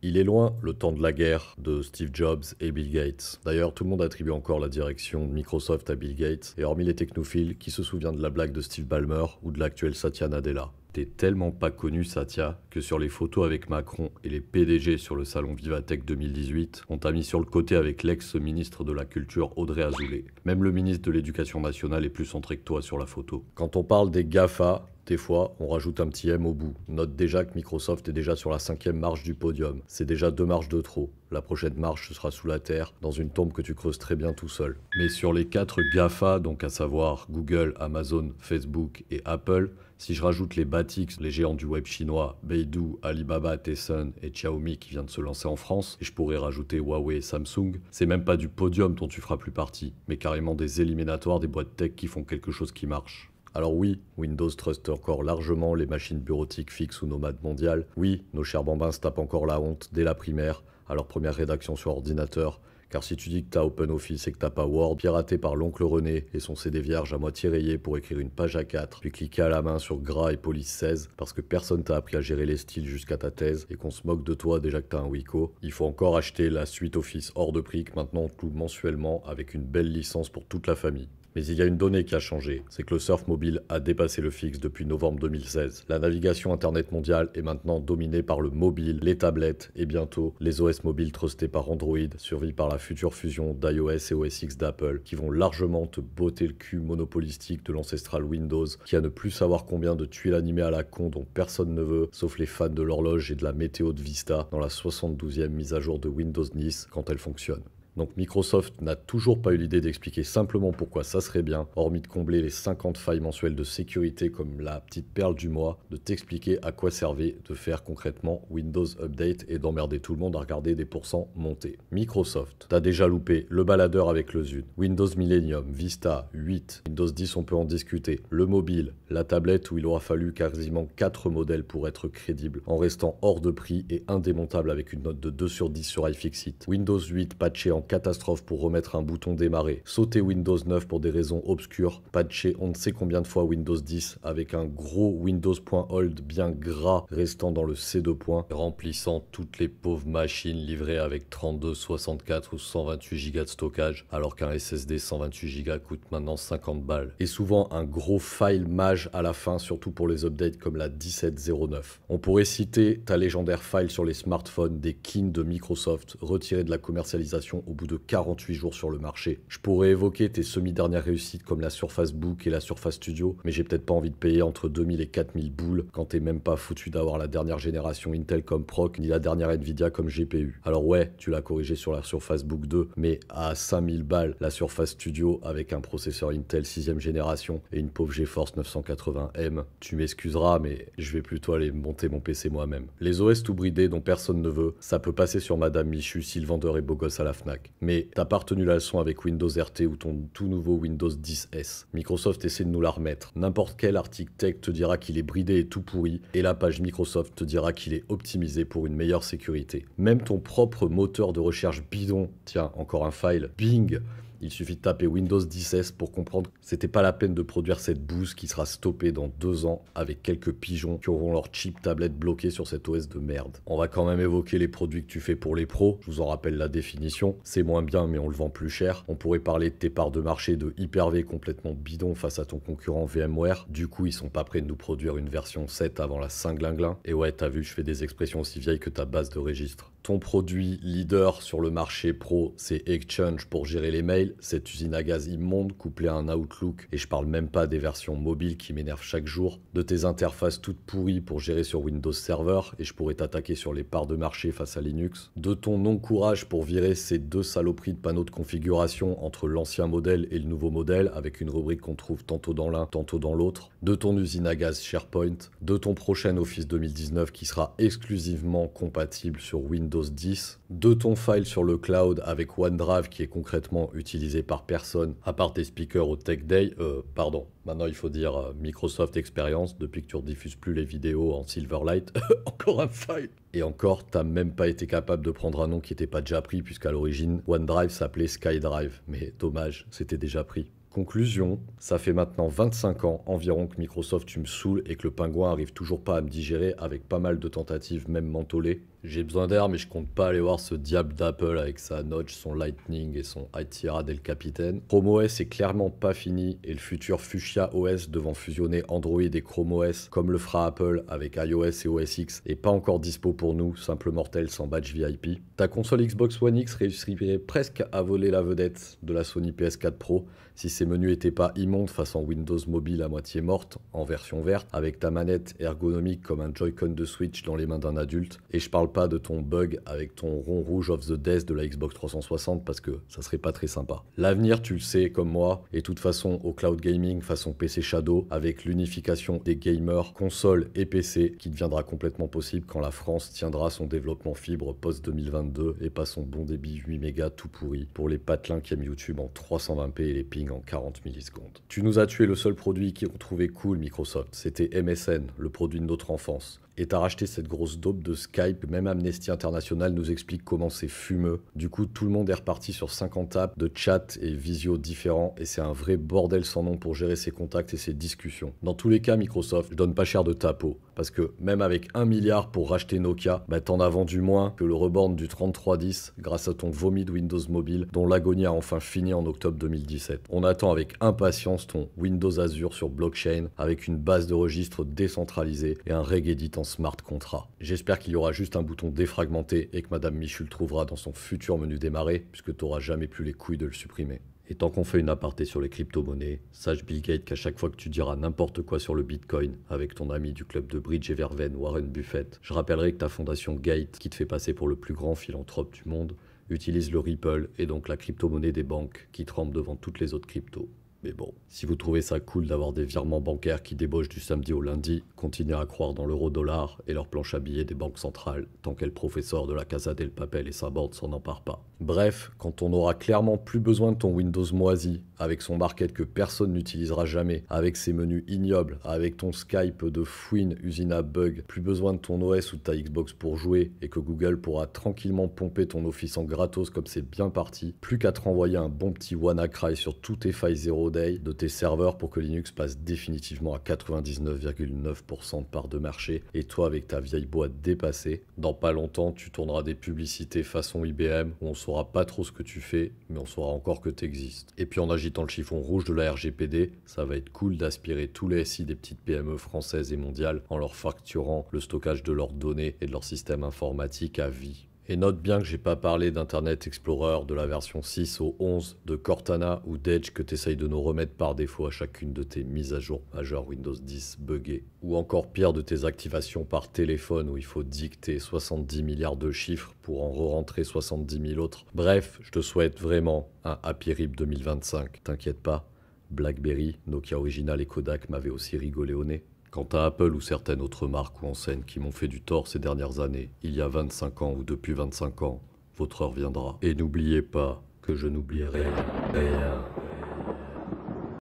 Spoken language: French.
Il est loin le temps de la guerre de Steve Jobs et Bill Gates. D'ailleurs, tout le monde attribue encore la direction de Microsoft à Bill Gates, et hormis les technophiles, qui se souvient de la blague de Steve Ballmer ou de l'actuelle Satya Nadella T'es tellement pas connu, Satya, que sur les photos avec Macron et les PDG sur le salon Vivatech 2018, on t'a mis sur le côté avec l'ex-ministre de la Culture Audrey Azoulay. Même le ministre de l'Éducation nationale est plus centré que toi sur la photo. Quand on parle des GAFA, des fois, on rajoute un petit M au bout. Note déjà que Microsoft est déjà sur la cinquième marche du podium. C'est déjà deux marches de trop. La prochaine marche, ce sera sous la terre, dans une tombe que tu creuses très bien tout seul. Mais sur les quatre GAFA, donc à savoir Google, Amazon, Facebook et Apple, si je rajoute les Batix, les géants du web chinois, Beidou, Alibaba, Tencent et Xiaomi qui vient de se lancer en France, et je pourrais rajouter Huawei et Samsung, c'est même pas du podium dont tu feras plus partie, mais carrément des éliminatoires des boîtes tech qui font quelque chose qui marche. Alors oui, Windows trust encore largement les machines bureautiques fixes ou nomades mondiales. Oui, nos chers bambins se tapent encore la honte dès la primaire, à leur première rédaction sur ordinateur. Car si tu dis que t'as OpenOffice et que t'as pas Word, piraté par l'oncle René et son CD vierge à moitié rayé pour écrire une page à 4, puis cliquer à la main sur gras et police 16 parce que personne t'a appris à gérer les styles jusqu'à ta thèse et qu'on se moque de toi déjà que t'as un Wico, il faut encore acheter la suite Office hors de prix que maintenant on mensuellement avec une belle licence pour toute la famille. Mais il y a une donnée qui a changé, c'est que le surf mobile a dépassé le fixe depuis novembre 2016. La navigation Internet mondiale est maintenant dominée par le mobile, les tablettes et bientôt les OS mobiles trustés par Android, survis par la future fusion d'iOS et OS X d'Apple, qui vont largement te botter le cul monopolistique de l'ancestral Windows, qui a ne plus savoir combien de tuiles animées à la con dont personne ne veut, sauf les fans de l'horloge et de la météo de Vista, dans la 72e mise à jour de Windows nice quand elle fonctionne. Donc Microsoft n'a toujours pas eu l'idée d'expliquer simplement pourquoi ça serait bien, hormis de combler les 50 failles mensuelles de sécurité comme la petite perle du mois, de t'expliquer à quoi servait de faire concrètement Windows Update et d'emmerder tout le monde à regarder des pourcents monter. Microsoft, t'as déjà loupé le baladeur avec le Zune, Windows Millennium, Vista, 8, Windows 10 on peut en discuter, le mobile, la tablette où il aura fallu quasiment 4 modèles pour être crédible, en restant hors de prix et indémontable avec une note de 2 sur 10 sur iFixit, Windows 8 patché en catastrophe pour remettre un bouton démarrer, sauter Windows 9 pour des raisons obscures, patcher on ne sait combien de fois Windows 10 avec un gros Windows.old bien gras restant dans le C2 point, remplissant toutes les pauvres machines livrées avec 32, 64 ou 128 Go de stockage, alors qu'un SSD 128 Go coûte maintenant 50 balles. Et souvent un gros file mage à la fin, surtout pour les updates comme la 1709. On pourrait citer ta légendaire file sur les smartphones des kin de Microsoft, retirée de la commercialisation au bout de 48 jours sur le marché. Je pourrais évoquer tes semi-dernières réussites comme la Surface Book et la Surface Studio, mais j'ai peut-être pas envie de payer entre 2000 et 4000 boules quand t'es même pas foutu d'avoir la dernière génération Intel comme proc, ni la dernière Nvidia comme GPU. Alors ouais, tu l'as corrigé sur la Surface Book 2, mais à 5000 balles, la Surface Studio avec un processeur Intel 6ème génération et une pauvre GeForce 980M, tu m'excuseras, mais je vais plutôt aller monter mon PC moi-même. Les OS tout bridés dont personne ne veut, ça peut passer sur Madame Michu, est beau gosse à la FNAC. Mais t'as pas retenu la leçon avec Windows RT ou ton tout nouveau Windows 10S. Microsoft essaie de nous la remettre. N'importe quel article tech te dira qu'il est bridé et tout pourri, et la page Microsoft te dira qu'il est optimisé pour une meilleure sécurité. Même ton propre moteur de recherche bidon, tiens, encore un file, Bing, il suffit de taper Windows 10S pour comprendre que c'était pas la peine de produire cette bouse qui sera stoppée dans deux ans avec quelques pigeons qui auront leur cheap tablette bloquée sur cette OS de merde. On va quand même évoquer les produits que tu fais pour les pros. Je vous en rappelle la définition. C'est moins bien, mais on le vend plus cher. On pourrait parler de tes parts de marché de Hyper-V complètement bidon face à ton concurrent VMware. Du coup, ils sont pas prêts de nous produire une version 7 avant la 5 Et ouais, t'as vu, je fais des expressions aussi vieilles que ta base de registre. Ton produit leader sur le marché pro, c'est Exchange pour gérer les mails cette usine à gaz immonde couplée à un Outlook, et je parle même pas des versions mobiles qui m'énervent chaque jour, de tes interfaces toutes pourries pour gérer sur Windows Server, et je pourrais t'attaquer sur les parts de marché face à Linux, de ton non-courage pour virer ces deux saloperies de panneaux de configuration entre l'ancien modèle et le nouveau modèle, avec une rubrique qu'on trouve tantôt dans l'un, tantôt dans l'autre, de ton usine à gaz SharePoint, de ton prochain Office 2019 qui sera exclusivement compatible sur Windows 10, de ton file sur le cloud avec OneDrive qui est concrètement utilisé utilisé par personne, à part tes speakers au Tech Day, euh, pardon, maintenant il faut dire euh, Microsoft Experience, depuis que tu rediffuses plus les vidéos en Silverlight, encore un fail Et encore, t'as même pas été capable de prendre un nom qui n'était pas déjà pris, puisqu'à l'origine, OneDrive s'appelait SkyDrive. Mais dommage, c'était déjà pris. Conclusion, ça fait maintenant 25 ans environ que Microsoft tu me saoule et que le pingouin arrive toujours pas à me digérer avec pas mal de tentatives, même mentolées. J'ai besoin d'air, mais je compte pas aller voir ce diable d'Apple avec sa notch, son Lightning et son ITRA del Capitaine. Chrome OS est clairement pas fini et le futur Fuchsia OS devant fusionner Android et Chrome OS comme le fera Apple avec iOS et OS X est pas encore dispo pour nous, simple mortel sans badge VIP. Ta console Xbox One X réussirait presque à voler la vedette de la Sony PS4 Pro si ces menus n'étaient pas immondes face en Windows Mobile à moitié morte, en version verte, avec ta manette ergonomique comme un Joy-Con de Switch dans les mains d'un adulte, et je parle pas de ton bug avec ton rond rouge of the death de la Xbox 360 parce que ça serait pas très sympa. L'avenir, tu le sais comme moi, et de toute façon au cloud gaming façon PC Shadow, avec l'unification des gamers, consoles et PC, qui deviendra complètement possible quand la France tiendra son développement fibre post-2022 et pas son bon débit 8 mégas tout pourri pour les patelins qui aiment YouTube en 320p et les pings en 40 millisecondes. Tu nous as tué le seul produit qu'ils ont trouvé cool, Microsoft. C'était MSN, le produit de notre enfance et t'as racheté cette grosse dope de Skype. Même Amnesty International nous explique comment c'est fumeux. Du coup, tout le monde est reparti sur 50 apps de chat et visio différents et c'est un vrai bordel sans nom pour gérer ses contacts et ses discussions. Dans tous les cas, Microsoft, je donne pas cher de ta Parce que même avec un milliard pour racheter Nokia, bah, t'en as vendu moins que le reborn du 3310 grâce à ton vomi de Windows Mobile dont l'agonie a enfin fini en octobre 2017. On attend avec impatience ton Windows Azure sur blockchain avec une base de registres décentralisée et un reggae en smart contrat. J'espère qu'il y aura juste un bouton défragmenté et que Madame le trouvera dans son futur menu démarrer, puisque t'auras jamais plus les couilles de le supprimer. Et tant qu'on fait une aparté sur les crypto-monnaies, sache Bill Gates qu'à chaque fois que tu diras n'importe quoi sur le Bitcoin avec ton ami du club de bridge et Warren Buffett, je rappellerai que ta fondation Gates, qui te fait passer pour le plus grand philanthrope du monde, utilise le Ripple et donc la crypto-monnaie des banques qui tremble devant toutes les autres cryptos. Mais bon, si vous trouvez ça cool d'avoir des virements bancaires qui débauchent du samedi au lundi, continuez à croire dans l'euro-dollar et leur planche à billets des banques centrales, tant qu'elle professeur de la Casa del Papel et sa bande s'en emparent pas. Bref, quand on aura clairement plus besoin de ton Windows moisi, avec son market que personne n'utilisera jamais, avec ses menus ignobles, avec ton Skype de fouine usine à bug, plus besoin de ton OS ou de ta Xbox pour jouer, et que Google pourra tranquillement pomper ton office en gratos comme c'est bien parti, plus qu'à te renvoyer un bon petit WannaCry sur tous tes failles zéro de tes serveurs pour que Linux passe définitivement à 99,9% de part de marché et toi avec ta vieille boîte dépassée, dans pas longtemps tu tourneras des publicités façon IBM où on saura pas trop ce que tu fais mais on saura encore que tu existes. Et puis en agitant le chiffon rouge de la RGPD, ça va être cool d'aspirer tous les SI des petites PME françaises et mondiales en leur facturant le stockage de leurs données et de leur système informatique à vie. Et note bien que j'ai pas parlé d'Internet Explorer de la version 6 au 11 de Cortana ou d'Edge que t'essayes de nous remettre par défaut à chacune de tes mises à jour majeures Windows 10 buggées. Ou encore pire de tes activations par téléphone où il faut dicter 70 milliards de chiffres pour en re-rentrer 70 000 autres. Bref, je te souhaite vraiment un Happy Rip 2025. T'inquiète pas, BlackBerry, Nokia Original et Kodak m'avaient aussi rigolé au nez. Quant à Apple ou certaines autres marques ou enseignes qui m'ont fait du tort ces dernières années, il y a 25 ans ou depuis 25 ans, votre heure viendra. Et n'oubliez pas que je n'oublierai rien.